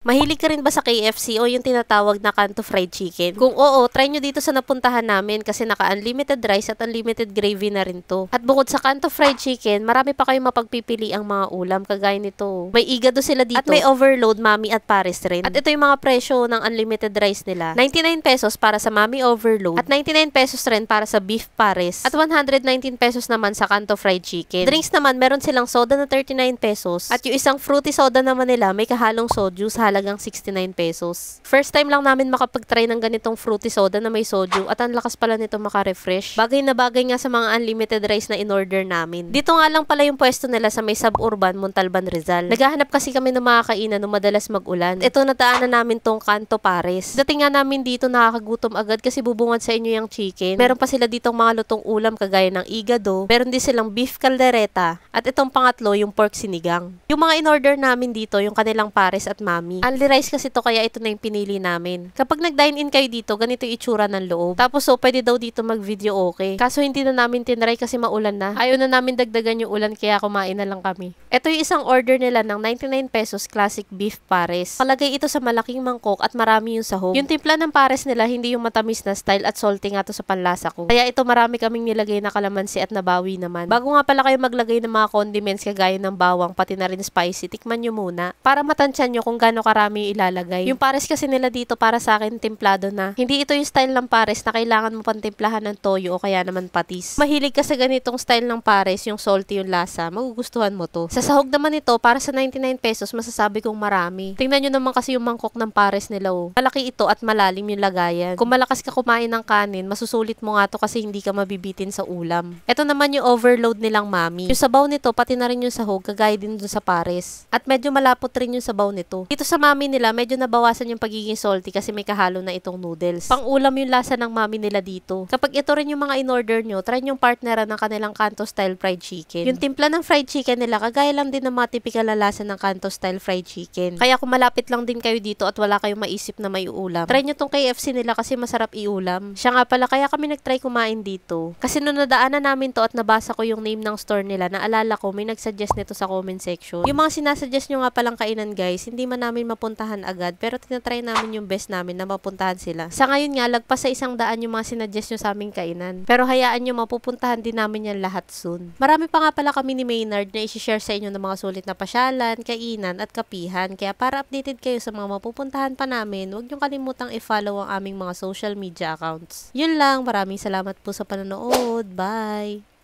Mahilig ka rin ba sa KFC o yung tinatawag na Kanto Fried Chicken? Kung oo, try nyo dito sa napuntahan namin kasi naka-unlimited rice at unlimited gravy na rin to. At bukod sa Kanto Fried Chicken, marami pa kayong mapagpipili ang mga ulam kagaya nito. May igado sila dito. At may overload mami at pares rin. At ito yung mga presyo ng unlimited rice nila. 99 pesos para sa mami overload at 99 pesos rin para sa beef pares at 119 pesos naman sa Kanto Fried Chicken. Drinks naman, meron silang soda na 39 pesos at yung isang fruity soda naman nila may kahalong soju sa mahalagang 69 pesos. First time lang namin makapag-try ng ganitong fruity soda na may sodium at ang lakas pala nito maka-refresh. Bagay na bagay nga sa mga unlimited rice na in-order namin. Dito nga lang pala yung pwesto nila sa may suburban Montalban Rizal. Naghahanap kasi kami ng mga kainan nung madalas mag-ulan. Ito nataanan namin tong Kanto Paris. Dating nga namin dito nakakagutom agad kasi bubungad sa inyo yung chicken. Meron pa sila ditong mga lutong ulam kagaya ng igado. Meron din silang beef caldereta at itong pangatlo yung pork sinigang. Yung mga in-order namin dito yung kanilang Paris at mami. Only rice kasi to kaya ito na yung pinili namin. Kapag nag-dine-in kayo dito, ganito yung itsura ng loob. Tapos so, pwede daw dito mag-video okay. Kaso hindi na namin tinry kasi maulan na. Ayaw na namin dagdagan yung ulan kaya kumain na lang kami. Ito yung isang order nila ng 99 pesos classic beef pares. Palagay ito sa malaking mangkok at marami yung sahog. Yung timpla ng pares nila hindi yung matamis na style at salty nga to sa panlasa ko. Kaya ito marami kaming nilagay na kalamansi at nabawi naman. Bago nga pala kayo maglagay ng mga condiments kagaya ng bawang pati na rin spicy, tikman nyo muna para matansyan nyo kung gaano karami ilalagay. Yung pares kasi nila dito para sa akin templado na. Hindi ito yung style ng pares na kailangan mo pantimplahan ng toyo o kaya naman patis. Mahilig ka sa ganitong style ng pares, yung salty yung lasa. Magugustuhan mo to. Sa sahog naman ito, para sa 99 pesos, masasabi kong marami. Tingnan nyo naman kasi yung mangkok ng pares nila oh. Malaki ito at malalim yung lagayan. Kung malakas ka kumain ng kanin, masusulit mo nga to kasi hindi ka mabibitin sa ulam. Ito naman yung overload nilang mami. Yung sabaw nito, pati na rin yung sahog, kagaya din dun sa pares. At medyo malapot rin yung sabaw nito. Dito sa mami nila, medyo nabawasan yung pagiging salty kasi may kahalo na itong noodles. Pang-ulam yung lasa ng mami nila dito. Kapag ito rin yung mga in-order nyo, try yung partneran ng kanilang kanto style fried chicken. Yung timpla ng fried chicken nila, kagaya lang din ng mga typical na lasa ng kanto style fried chicken. Kaya kung malapit lang din kayo dito at wala kayong maisip na may uulam, try nyo tong KFC nila kasi masarap iulam. Siya nga pala, kaya kami nagtry kumain dito. Kasi nung na namin to at nabasa ko yung name ng store nila, naalala ko, may nagsuggest nito sa comment section. Yung mga sinasuggest nyo nga palang kainan guys, hindi man namin mapuntahan agad, pero tinatry namin yung best namin na mapuntahan sila. Sa ngayon nga, lagpas sa isang daan yung mga sinuggest nyo sa aming kainan. Pero hayaan nyo, mapupuntahan din namin yan lahat soon. Marami pa nga pala kami ni Maynard na isi-share sa inyo ng mga sulit na pasyalan, kainan, at kapihan. Kaya para updated kayo sa mga mapupuntahan pa namin, huwag nyo kalimutang i-follow ang aming mga social media accounts. Yun lang, maraming salamat po sa panonood. Bye!